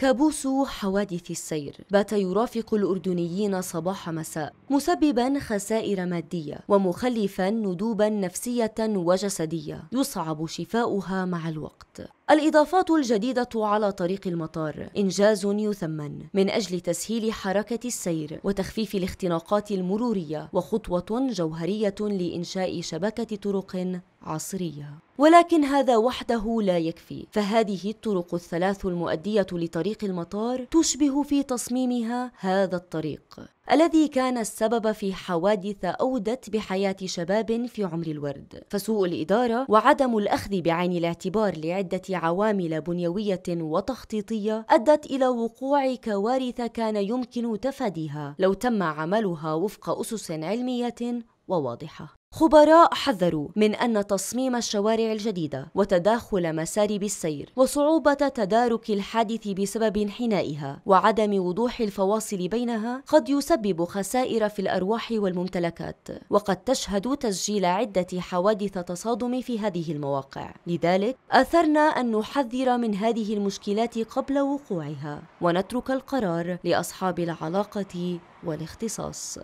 كابوس حوادث السير بات يرافق الأردنيين صباح مساء مسببا خسائر مادية ومخلفا ندوبا نفسية وجسدية يصعب شفاؤها مع الوقت الإضافات الجديدة على طريق المطار إنجاز يثمن من أجل تسهيل حركة السير وتخفيف الاختناقات المرورية وخطوة جوهرية لإنشاء شبكة طرق عصرية ولكن هذا وحده لا يكفي فهذه الطرق الثلاث المؤدية لطريق المطار تشبه في تصميمها هذا الطريق الذي كان السبب في حوادث أودت بحياة شباب في عمر الورد فسوء الإدارة وعدم الأخذ بعين الاعتبار لعدة عوامل بنيوية وتخطيطية أدت إلى وقوع كوارث كان يمكن تفاديها لو تم عملها وفق أسس علمية وواضحة خبراء حذروا من أن تصميم الشوارع الجديدة وتداخل مسارب السير وصعوبة تدارك الحادث بسبب انحنائها وعدم وضوح الفواصل بينها قد يسبب خسائر في الأرواح والممتلكات وقد تشهد تسجيل عدة حوادث تصادم في هذه المواقع لذلك أثرنا أن نحذر من هذه المشكلات قبل وقوعها ونترك القرار لأصحاب العلاقة والاختصاص